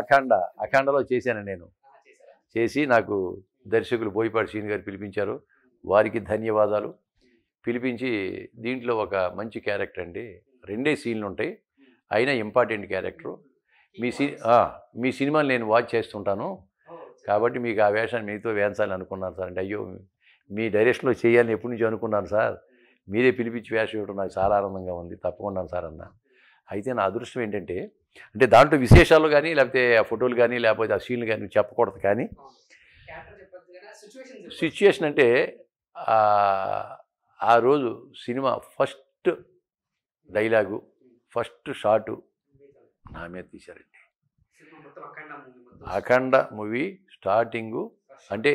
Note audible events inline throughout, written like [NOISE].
అఖండ అఖండలో చేశాను నేను చేసి నాకు దర్శకులు బోయపాటి శ్రీని గారు పిలిపించారు వారికి ధన్యవాదాలు పిలిపించి దీంట్లో ఒక మంచి క్యారెక్టర్ అండి రెండే సీన్లు ఉంటాయి అయినా ఇంపార్టెంట్ క్యారెక్టరు మీ సి మీ సినిమాలు నేను వాచ్ చేస్తుంటాను కాబట్టి మీకు ఆ వేషాన్ని మీతో వేయించాలని అనుకున్నాను సార్ అంటే అయ్యో మీ డైరెక్షన్లో చేయాలని ఎప్పటి నుంచో అనుకున్నాను సార్ మీరే పిలిపించి వేషం ఇవ్వడం నాకు చాలా ఆనందంగా ఉంది తప్పకుండా సార్ అన్నా అయితే నా అదృష్టం ఏంటంటే అంటే దాంట్లో విశేషాలు కానీ లేకపోతే ఆ ఫోటోలు కానీ లేకపోతే ఆ సీన్లు కానీ చెప్పకూడదు కానీ సిచ్యువేషన్ అంటే ఆ రోజు cinema first dialogue first shot నా మీద తీశారండి అఖండ మూవీ స్టార్టింగు అంటే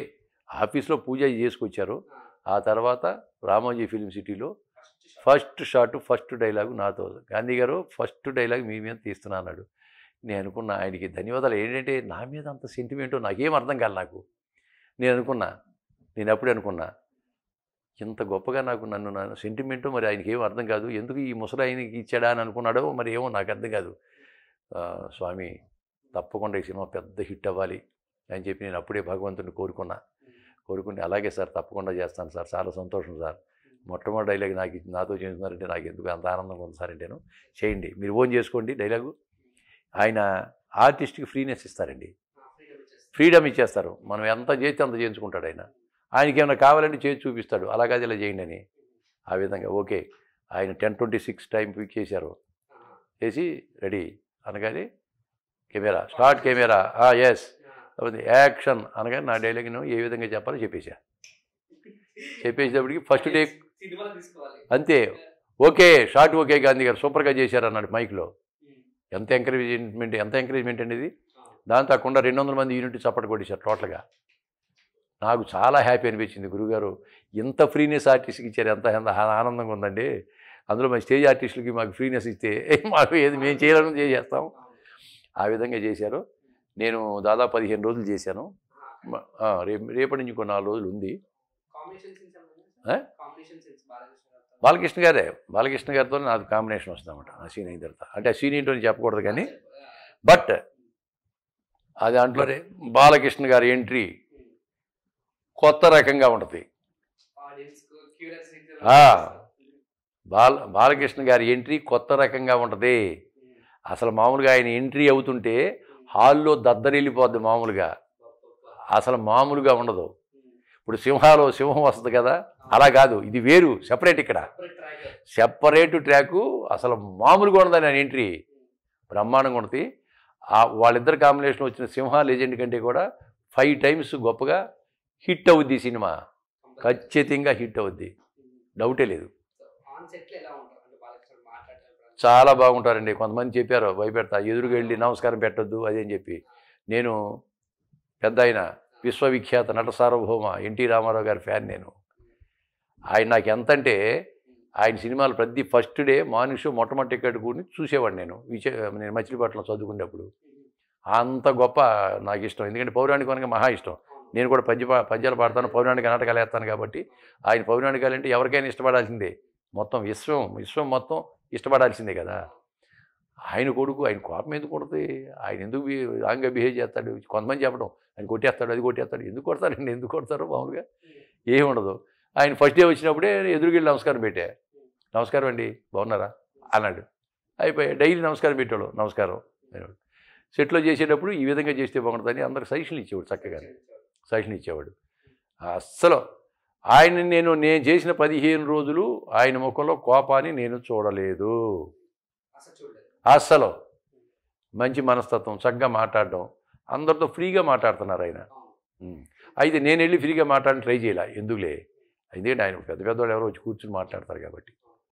ఆఫీస్లో పూజ చేసుకొచ్చారు ఆ తర్వాత రామోజీ ఫిలిం సిటీలో ఫస్ట్ షాట్ ఫస్ట్ డైలాగు నాతో గాంధీ గారు ఫస్ట్ డైలాగ్ మీ మీద తీస్తున్నా అన్నాడు నేను అనుకున్న ఆయనకి ధన్యవాదాలు ఏంటంటే నా మీద అంత సెంటిమెంటు నాకేం అర్థం కాదు నాకు నేను అనుకున్నా నేను అప్పుడే అనుకున్నా ఇంత గొప్పగా నాకు నన్ను నా సెంటిమెంటు మరి ఆయనకి ఏం అర్థం కాదు ఎందుకు ఈ ముసలి ఆయనకి ఇచ్చాడా అని అనుకున్నాడో మరి ఏమో నాకు అర్థం కాదు స్వామి తప్పకుండా ఈ సినిమా పెద్ద హిట్ అవ్వాలి అని చెప్పి నేను అప్పుడే భగవంతుని కోరుకున్నా కోరుకుంటే అలాగే సార్ తప్పకుండా చేస్తాను సార్ చాలా సంతోషం సార్ మొట్టమొదటి డైలాగ్ నాకు నాతో చేస్తున్నారంటే నాకు ఎందుకు అంత ఆనందంగా ఉంది చేయండి మీరు ఓన్ చేసుకోండి డైలాగు ఆయన ఆర్టిస్ట్కి ఫ్రీనెస్ ఇస్తారండి ఫ్రీడమ్ ఇచ్చేస్తారు మనం ఎంత చేస్తే అంత చేయించుకుంటాడు ఆయన ఆయనకి ఏమైనా కావాలంటే చేసి చూపిస్తాడు అలాగే ఇలా చేయండి అని ఆ విధంగా ఓకే ఆయన ten twenty six time pick చేశారు చేసి రెడీ అనగానే camera start camera yes action అనగానే నా డైలాగ్ ఏ విధంగా చెప్పాలో చెప్పేసా చెప్పేసేటప్పటికి ఫస్ట్ టేక్ అంతే okay shot okay Gandhi garu సూపర్గా చేశారు అన్నాడు మైక్లో hmm. ఎంత ఎంకరేజ్మెంట్ ఎంత ఎంకరేజ్మెంట్ అండి ఇది దాని తాకుండా రెండు వందల మంది యూనిట్ సపోర్ట్ కొట్టేశారు టోటల్గా నాకు చాలా హ్యాపీ అనిపించింది గురుగారు ఇంత ఫ్రీనెస్ ఆర్టిస్ట్కి ఇచ్చారు ఎంత ఎంత ఆనందంగా ఉందండి అందులో మా స్టేజ్ ఆర్టిస్టులకి మాకు ఫ్రీనెస్ ఇస్తే [LAUGHS] మాకు ఏది మేము చేయాలని చేసేస్తాం ఆ విధంగా చేశారు నేను దాదాపు పదిహేను రోజులు చేశాను రేపు రేపటి నుంచి కొన్ని నాలుగు రోజులు ఉంది బాలకృష్ణ గారే బాలకృష్ణ గారితో నాకు కాంబినేషన్ వస్తుందన్నమాట ఆ సీన్ అయిన తర్వాత అంటే ఆ సీన్ ఏంటో చెప్పకూడదు కానీ బట్ ఆ దాంట్లో బాలకృష్ణ గారి ఎంట్రీ కొత్త రకంగా ఉంటుంది బాల బాలకృష్ణ గారి ఎంట్రీ కొత్త రకంగా ఉంటుంది అసలు మామూలుగా ఆయన ఎంట్రీ అవుతుంటే హాల్లో దద్దరిల్లిపోద్ది మామూలుగా అసలు మామూలుగా ఉండదు ఇప్పుడు సింహాలో సింహం వస్తుంది కదా అలా కాదు ఇది వేరు సెపరేట్ ఇక్కడ సెపరేట్ ట్రాకు అసలు మామూలుగా ఉండదు ఎంట్రీ బ్రహ్మాండంగా ఉంటుంది వాళ్ళిద్దరు కాంబినేషన్ వచ్చిన సింహ లెజెండ్ కంటే కూడా ఫైవ్ టైమ్స్ గొప్పగా హిట్ అవుద్ది సినిమా ఖచ్చితంగా హిట్ అవుద్ది డౌటే లేదు చాలా బాగుంటారండి కొంతమంది చెప్పారు భయపెడతా ఎదురుగా వెళ్ళి నమస్కారం పెట్టద్దు అదే అని చెప్పి నేను పెద్ద అయినా విశ్వవిఖ్యాత నట సార్వభౌమ ఎన్టీ రామారావు గారి ఫ్యాన్ నేను ఆయన నాకు ఎంతంటే ఆయన సినిమాలు ప్రతి ఫస్ట్ డే మార్నింగ్ షో మొట్టమొదటి టికెట్ కూడి చూసేవాడిని నేను విచే నేను మచిలీపట్నం చదువుకునేటప్పుడు అంత గొప్ప నాకు ఇష్టం ఎందుకంటే పౌరాణిక కనుక మహా ఇష్టం నేను కూడా పద్య పద్యాలు పాడతాను పౌరాణిక నాటకాలు వేస్తాను కాబట్టి ఆయన పౌరాణికాలు అంటే ఎవరికైనా ఇష్టపడాల్సిందే మొత్తం విశ్వం విశ్వం మొత్తం ఇష్టపడాల్సిందే కదా ఆయన కొడుకు ఆయన కోపం ఎందుకు కొడుతుంది ఆయన ఎందుకు రాంగ్గా బిహేవ్ చేస్తాడు కొంతమంది చెప్పడం ఆయన కొట్టేస్తాడు అది కొట్టేస్తాడు ఎందుకు అండి [LAUGHS] ఎందుకు కొడతారు మామూలుగా ఏముండదు ఆయన ఫస్ట్ డే వచ్చినప్పుడే ఎదురుకెళ్ళి నమస్కారం పెట్టా నమస్కారం అండి బాగున్నారా అన్నాడు అయిపోయి డైలీ నమస్కారం పెట్టాడు నమస్కారం సెట్లో చేసేటప్పుడు ఈ విధంగా చేస్తే అని అందరికి సజెషన్లు ఇచ్చేవాడు చక్కగా సజెషన్ ఇచ్చేవాడు అస్సలు ఆయన నేను నేను చేసిన పదిహేను రోజులు ఆయన ముఖంలో కోపాన్ని నేను చూడలేదు అస్సలు మంచి మనస్తత్వం చక్కగా మాట్లాడడం అందరితో ఫ్రీగా మాట్లాడుతున్నారు ఆయన అయితే నేను వెళ్ళి ఫ్రీగా మాట్లాడడం ట్రై చేయాల ఎందుకులే ఎందుకంటే ఆయన పెద్ద పెద్దవాళ్ళు ఎవరో వచ్చి కూర్చుని మాట్లాడతారు కాబట్టి